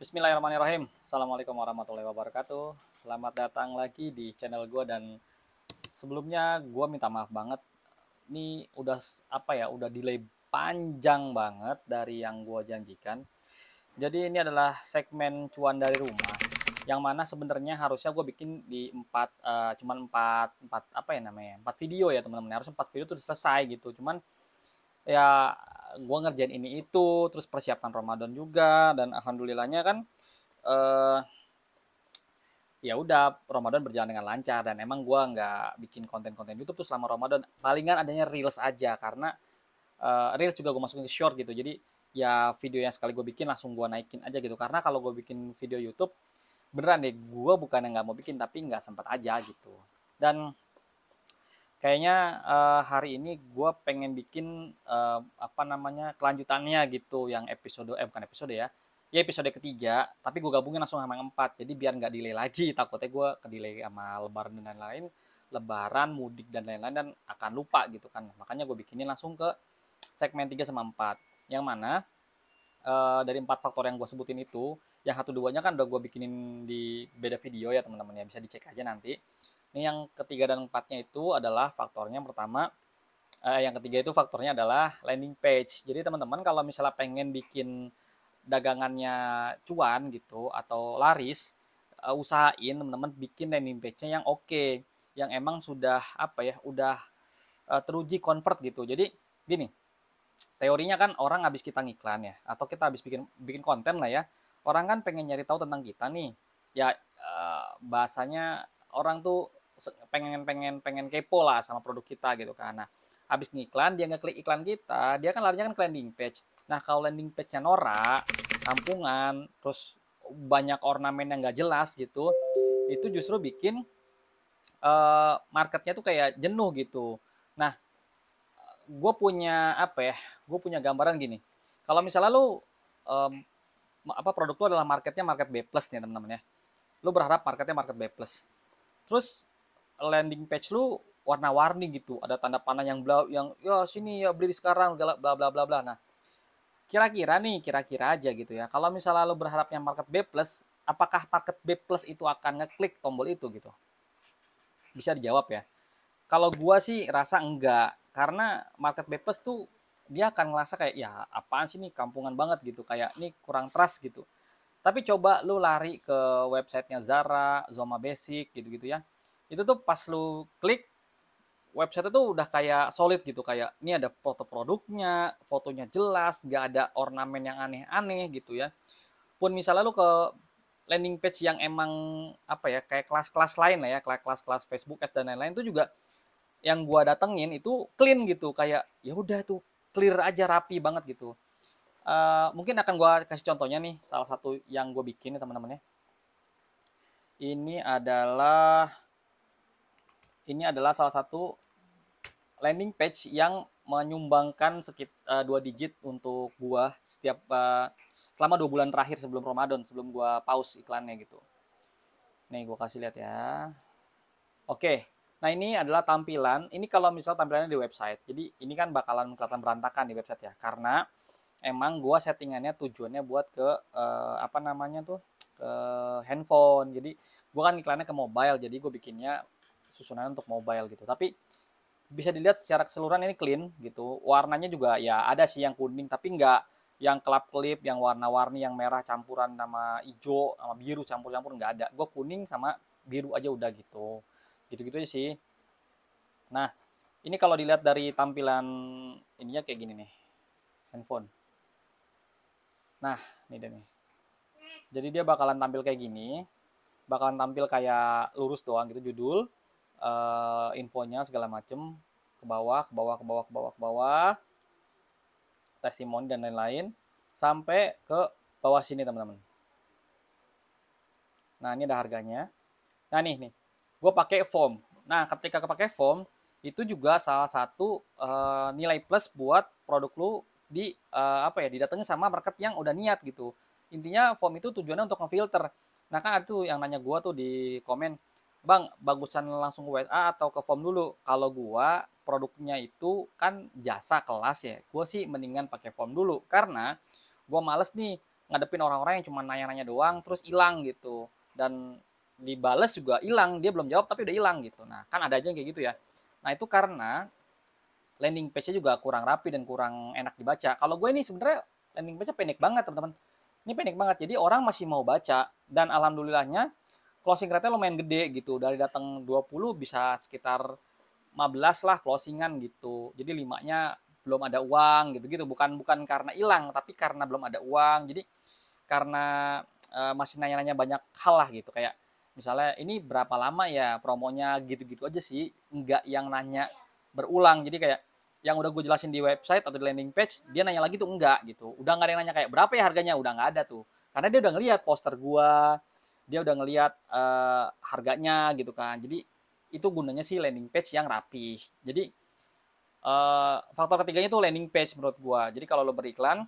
Bismillahirrahmanirrahim Assalamualaikum warahmatullahi wabarakatuh Selamat datang lagi di channel gue dan Sebelumnya gue minta maaf banget Ini udah apa ya Udah delay panjang banget Dari yang gue janjikan Jadi ini adalah segmen cuan dari rumah Yang mana sebenarnya harusnya gue bikin di empat uh, Cuman empat empat apa ya namanya empat video ya teman-teman Harus empat video tuh selesai gitu Cuman ya gue ngerjain ini itu terus persiapan Ramadan juga dan alhamdulillahnya kan uh, ya udah Ramadan berjalan dengan lancar dan emang gue nggak bikin konten-konten YouTube tuh selama Ramadan palingan adanya reels aja karena uh, reels juga gue masukin ke short gitu jadi ya video yang sekali gue bikin langsung gue naikin aja gitu karena kalau gue bikin video YouTube beneran deh gue bukan yang nggak mau bikin tapi nggak sempat aja gitu dan kayaknya uh, hari ini gue pengen bikin uh, apa namanya kelanjutannya gitu yang episode eh bukan episode ya ya episode ketiga tapi gue gabungin langsung sama yang empat jadi biar nggak delay lagi takutnya gue ke delay sama lebaran dan lain-lain lebaran mudik dan lain-lain dan akan lupa gitu kan makanya gue bikinnya langsung ke segmen tiga sama empat yang mana uh, dari empat faktor yang gue sebutin itu yang satu duanya kan udah gue bikinin di beda video ya teman-teman ya bisa dicek aja nanti ini yang ketiga dan empatnya itu adalah faktornya yang pertama eh, yang ketiga itu faktornya adalah landing page. Jadi teman-teman kalau misalnya pengen bikin dagangannya cuan gitu atau laris, eh, usahain teman-teman bikin landing page-nya yang oke, okay, yang emang sudah apa ya, udah eh, teruji convert gitu. Jadi gini, teorinya kan orang habis kita ngiklan ya atau kita habis bikin bikin konten lah ya orang kan pengen nyari tahu tentang kita nih ya eh, bahasanya orang tuh pengen pengen pengen kepo lah sama produk kita gitu kan nah habis ngiklan dia ngeklik iklan kita dia kan larinya kan ke landing page nah kalau landing page-nya norak kampungan terus banyak ornamen yang nggak jelas gitu itu justru bikin uh, marketnya tuh kayak jenuh gitu nah gue punya apa ya gue punya gambaran gini kalau misalnya lu um, apa produk lu adalah marketnya market B plus nih teman-teman ya lu berharap marketnya market B plus terus landing page lu warna-warni gitu ada tanda panah yang bla yang ya sini ya beli sekarang segala bla bla bla bla nah kira-kira nih kira-kira aja gitu ya kalau misalnya lo berharapnya market B plus apakah market B plus itu akan ngeklik tombol itu gitu bisa dijawab ya kalau gua sih rasa enggak karena market B plus tuh dia akan ngerasa kayak ya apaan sih nih kampungan banget gitu kayak ini kurang trust gitu tapi coba lu lari ke websitenya Zara, Zoma Basic gitu-gitu ya itu tuh pas lu klik website itu udah kayak solid gitu kayak ini ada foto produknya fotonya jelas nggak ada ornamen yang aneh-aneh gitu ya pun misalnya lu ke landing page yang emang apa ya kayak kelas-kelas lain lah ya kelas-kelas Facebook ads dan lain-lain itu juga yang gua datengin itu clean gitu kayak ya udah tuh clear aja rapi banget gitu uh, mungkin akan gua kasih contohnya nih salah satu yang gue bikin ya teman-teman ya ini adalah ini adalah salah satu landing page yang menyumbangkan sekitar eh, dua digit untuk gua setiap uh, selama dua bulan terakhir sebelum Ramadan sebelum gua pause iklannya gitu. Nih gua kasih lihat ya. Oke. Nah, ini adalah tampilan. Ini kalau misal tampilannya di website. Jadi ini kan bakalan kelihatan berantakan di website ya karena emang gua settingannya tujuannya buat ke uh, apa namanya tuh ke handphone. Jadi gua kan iklannya ke mobile jadi gua bikinnya susunan untuk mobile gitu. Tapi bisa dilihat secara keseluruhan ini clean gitu. Warnanya juga ya ada sih yang kuning tapi nggak yang kelap-kelip, yang warna-warni, yang merah campuran sama hijau sama biru campur-campur nggak ada. Gue kuning sama biru aja udah gitu. Gitu-gitu aja sih. Nah, ini kalau dilihat dari tampilan ininya kayak gini nih. Handphone. Nah, ini deh nih. Jadi dia bakalan tampil kayak gini. Bakalan tampil kayak lurus doang gitu judul uh, infonya segala macem ke bawah ke bawah ke bawah ke bawah ke bawah testimoni dan lain-lain sampai ke bawah sini teman-teman nah ini ada harganya nah nih nih gue pakai form nah ketika pakai form itu juga salah satu uh, nilai plus buat produk lu di uh, apa ya didatangi sama market yang udah niat gitu intinya form itu tujuannya untuk ngefilter nah kan ada tuh yang nanya gue tuh di komen bang bagusan langsung ke WA atau ke form dulu kalau gua produknya itu kan jasa kelas ya gua sih mendingan pakai form dulu karena gua males nih ngadepin orang-orang yang cuma nanya-nanya doang terus hilang gitu dan dibales juga hilang dia belum jawab tapi udah hilang gitu nah kan ada aja yang kayak gitu ya nah itu karena landing page-nya juga kurang rapi dan kurang enak dibaca kalau gue ini sebenarnya landing page-nya pendek banget teman-teman ini pendek banget jadi orang masih mau baca dan alhamdulillahnya closing rate-nya lumayan gede gitu. Dari datang 20 bisa sekitar 15 lah closingan gitu. Jadi limanya belum ada uang gitu-gitu. Bukan bukan karena hilang, tapi karena belum ada uang. Jadi karena e, masih nanya-nanya banyak hal lah gitu. Kayak misalnya ini berapa lama ya promonya gitu-gitu aja sih. Enggak yang nanya berulang. Jadi kayak yang udah gue jelasin di website atau di landing page dia nanya lagi tuh enggak gitu udah nggak ada yang nanya kayak berapa ya harganya udah nggak ada tuh karena dia udah ngeliat poster gue dia udah ngelihat uh, eh, harganya gitu kan jadi itu gunanya sih landing page yang rapi jadi uh, faktor ketiganya itu landing page menurut gua jadi kalau lo beriklan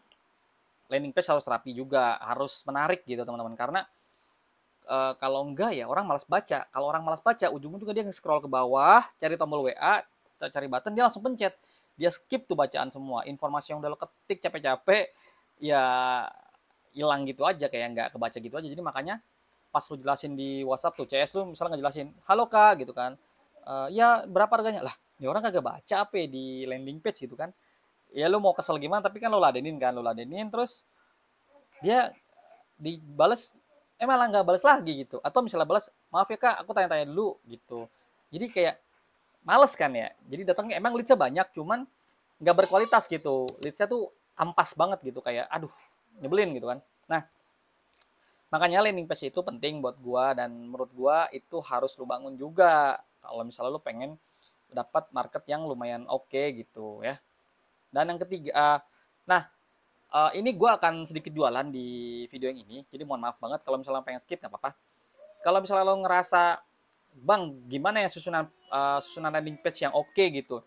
landing page harus rapi juga harus menarik gitu teman-teman karena uh, kalau enggak ya orang malas baca kalau orang malas baca ujungnya juga dia nge-scroll ke bawah cari tombol WA cari button dia langsung pencet dia skip tuh bacaan semua informasi yang udah lo ketik capek-capek ya hilang gitu aja kayak nggak kebaca gitu aja jadi makanya pas lu jelasin di WhatsApp tuh CS tuh misalnya ngejelasin halo kak gitu kan e, ya berapa harganya lah ini orang kagak baca apa ya di landing page gitu kan ya lu mau kesel gimana tapi kan lu ladenin kan lu ladenin terus dia dibales eh malah nggak balas lagi gitu atau misalnya balas maaf ya kak aku tanya-tanya dulu gitu jadi kayak males kan ya jadi datangnya emang leadsnya banyak cuman nggak berkualitas gitu leadsnya tuh ampas banget gitu kayak aduh nyebelin gitu kan nah Makanya landing page itu penting buat gua dan menurut gua itu harus lu bangun juga kalau misalnya lu pengen dapat market yang lumayan oke okay, gitu ya. Dan yang ketiga, eh, nah eh, ini gua akan sedikit jualan di video yang ini. Jadi mohon maaf banget kalau misalnya pengen skip gak apa-apa. Kalau misalnya lo ngerasa Bang, gimana ya susunan eh, susunan landing page yang oke okay, gitu?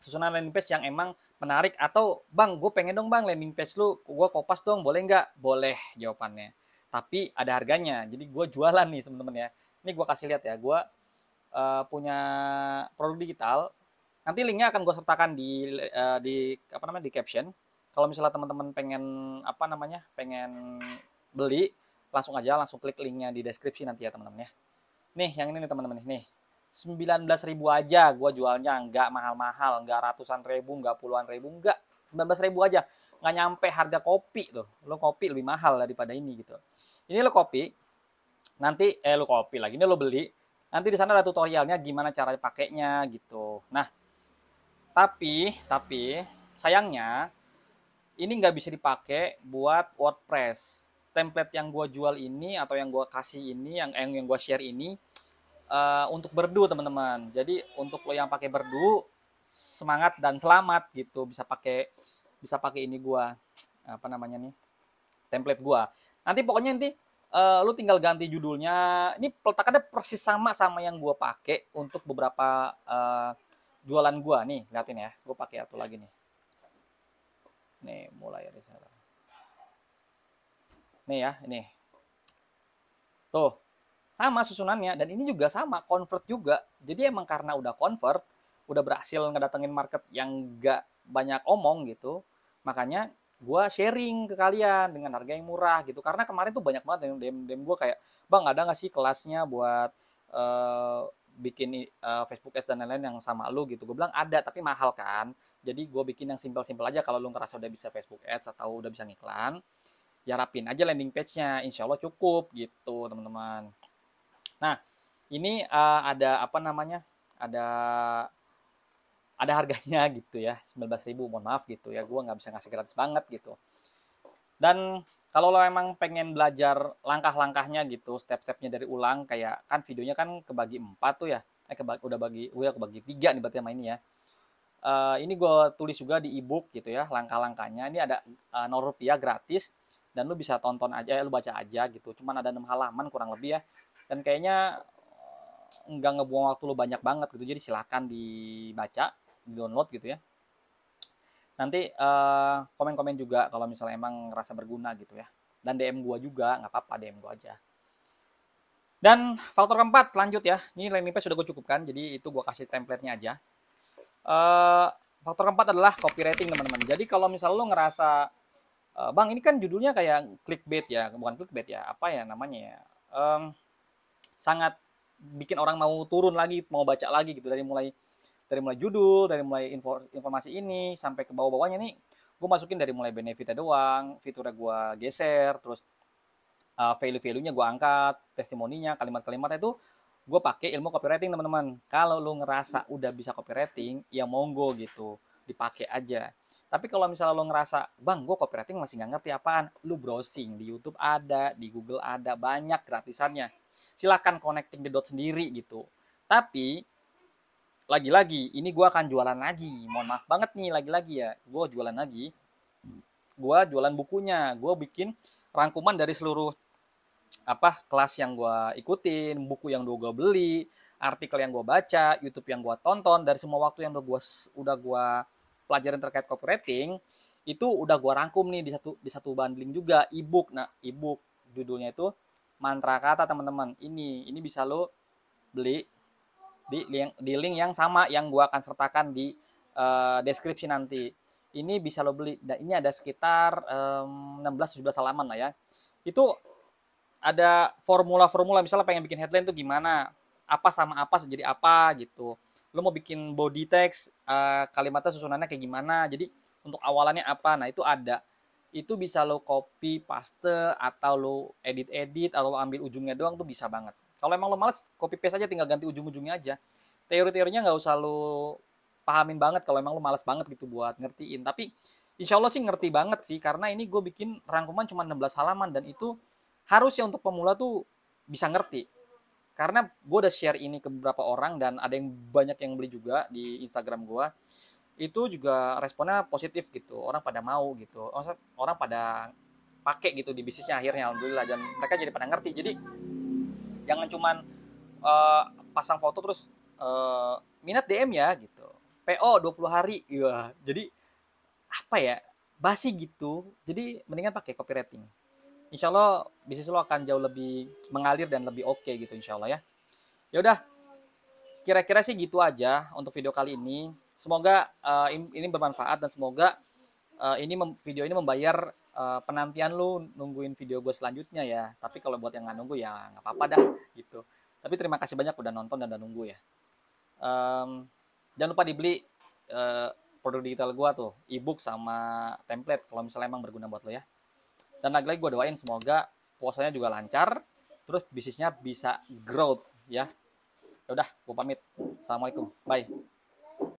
Susunan landing page yang emang menarik atau Bang, gue pengen dong Bang landing page lu, gue kopas dong, boleh nggak? Boleh jawabannya tapi ada harganya jadi gue jualan nih teman-teman ya ini gue kasih lihat ya gue uh, punya produk digital nanti linknya akan gue sertakan di uh, di apa namanya di caption kalau misalnya teman-teman pengen apa namanya pengen beli langsung aja langsung klik linknya di deskripsi nanti ya teman-teman ya nih yang ini nih teman-teman nih 19.000 aja gue jualnya nggak mahal-mahal nggak ratusan ribu nggak puluhan ribu nggak 19 ribu aja nggak nyampe harga kopi tuh lo kopi lebih mahal daripada ini gitu ini lo kopi nanti eh lo kopi lagi ini lo beli nanti di sana ada tutorialnya gimana cara pakainya gitu nah tapi tapi sayangnya ini nggak bisa dipakai buat WordPress template yang gue jual ini atau yang gue kasih ini yang eh, yang, yang share ini uh, untuk berdu teman-teman jadi untuk lo yang pakai berdu semangat dan selamat gitu bisa pakai bisa pakai ini gua apa namanya nih template gua nanti pokoknya nanti uh, lu tinggal ganti judulnya ini peletakannya persis sama sama yang gua pakai untuk beberapa uh, jualan gua nih liatin ya gua pakai satu lagi nih nih mulai dari sana nih ya ini tuh sama susunannya dan ini juga sama convert juga jadi emang karena udah convert udah berhasil ngedatengin market yang gak banyak omong gitu makanya gue sharing ke kalian dengan harga yang murah gitu karena kemarin tuh banyak banget yang DM DM gue kayak bang ada nggak sih kelasnya buat uh, bikin uh, Facebook Ads dan lain-lain yang sama lu gitu gue bilang ada tapi mahal kan jadi gue bikin yang simpel-simpel aja kalau lu ngerasa udah bisa Facebook Ads atau udah bisa ngiklan ya rapin aja landing page-nya insya Allah cukup gitu teman-teman nah ini uh, ada apa namanya ada ada harganya gitu ya 19.000 mohon maaf gitu ya gue nggak bisa ngasih gratis banget gitu dan kalau lo emang pengen belajar langkah-langkahnya gitu step-stepnya dari ulang kayak kan videonya kan kebagi empat tuh ya eh kebagi, udah bagi gue kebagi tiga nih berarti sama ini ya uh, ini gue tulis juga di ebook gitu ya langkah-langkahnya ini ada uh, eh, 0 rupiah gratis dan lu bisa tonton aja eh, lu baca aja gitu cuman ada enam halaman kurang lebih ya dan kayaknya eh, nggak ngebuang waktu lu banyak banget gitu jadi silahkan dibaca download gitu ya nanti komen eh, komen-komen juga kalau misalnya emang ngerasa berguna gitu ya dan DM gua juga nggak apa-apa DM gua aja dan faktor keempat lanjut ya ini landing page sudah gue cukupkan jadi itu gue kasih templatenya aja uh, faktor keempat adalah copywriting teman-teman jadi kalau misalnya lo ngerasa uh, bang ini kan judulnya kayak clickbait ya bukan clickbait ya apa ya namanya ya um, sangat bikin orang mau turun lagi mau baca lagi gitu dari mulai dari mulai judul dari mulai info, informasi ini sampai ke bawah bawahnya nih gue masukin dari mulai benefitnya doang fiturnya gue geser terus uh, eh, value value nya gue angkat testimoninya kalimat-kalimatnya itu gue pakai ilmu copywriting teman-teman kalau lo ngerasa udah bisa copywriting ya monggo gitu dipakai aja tapi kalau misalnya lo ngerasa, bang gue copywriting masih nggak ngerti apaan, lu browsing di YouTube ada, di Google ada, banyak gratisannya. Silahkan connecting the dot sendiri gitu. Tapi lagi-lagi ini gue akan jualan lagi mohon maaf banget nih lagi-lagi ya gue jualan lagi gue jualan bukunya gue bikin rangkuman dari seluruh apa kelas yang gue ikutin buku yang gue beli artikel yang gue baca YouTube yang gue tonton dari semua waktu yang udah gue udah gue pelajarin terkait copywriting itu udah gue rangkum nih di satu di satu bundling juga ebook nah ebook judulnya itu mantra kata teman-teman ini ini bisa lo beli di link di link yang sama yang gua akan sertakan di uh, deskripsi nanti. Ini bisa lo beli. dan ini ada sekitar um, 16-17 halaman lah ya. Itu ada formula-formula misalnya pengen bikin headline tuh gimana? Apa sama apa jadi apa gitu. Lo mau bikin body text uh, kalimatnya susunannya kayak gimana? Jadi untuk awalannya apa? Nah, itu ada itu bisa lo copy paste atau lo edit-edit atau lo ambil ujungnya doang tuh bisa banget. Kalau emang lo males, copy paste aja tinggal ganti ujung-ujungnya aja. Teori-teorinya nggak usah lo pahamin banget kalau emang lo males banget gitu buat ngertiin. Tapi insya Allah sih ngerti banget sih karena ini gue bikin rangkuman cuma 16 halaman dan itu harusnya untuk pemula tuh bisa ngerti. Karena gue udah share ini ke beberapa orang dan ada yang banyak yang beli juga di Instagram gue. Itu juga responnya positif gitu. Orang pada mau gitu. Orang pada pakai gitu di bisnisnya akhirnya alhamdulillah dan mereka jadi pada ngerti. Jadi jangan cuman uh, pasang foto terus uh, minat DM ya gitu PO 20 hari iya jadi apa ya basi gitu jadi mendingan pakai copywriting Insya Allah bisnis lo akan jauh lebih mengalir dan lebih oke okay gitu Insya Allah ya ya udah kira-kira sih gitu aja untuk video kali ini semoga uh, ini bermanfaat dan semoga uh, ini video ini membayar uh, penantian lu nungguin video gue selanjutnya ya tapi kalau buat yang nggak nunggu ya nggak apa-apa dah gitu tapi terima kasih banyak udah nonton dan udah nunggu ya um, jangan lupa dibeli uh, produk digital gue tuh ebook sama template kalau misalnya emang berguna buat lo ya dan lagi-lagi gue doain semoga puasanya juga lancar terus bisnisnya bisa growth ya, ya udah gue pamit assalamualaikum bye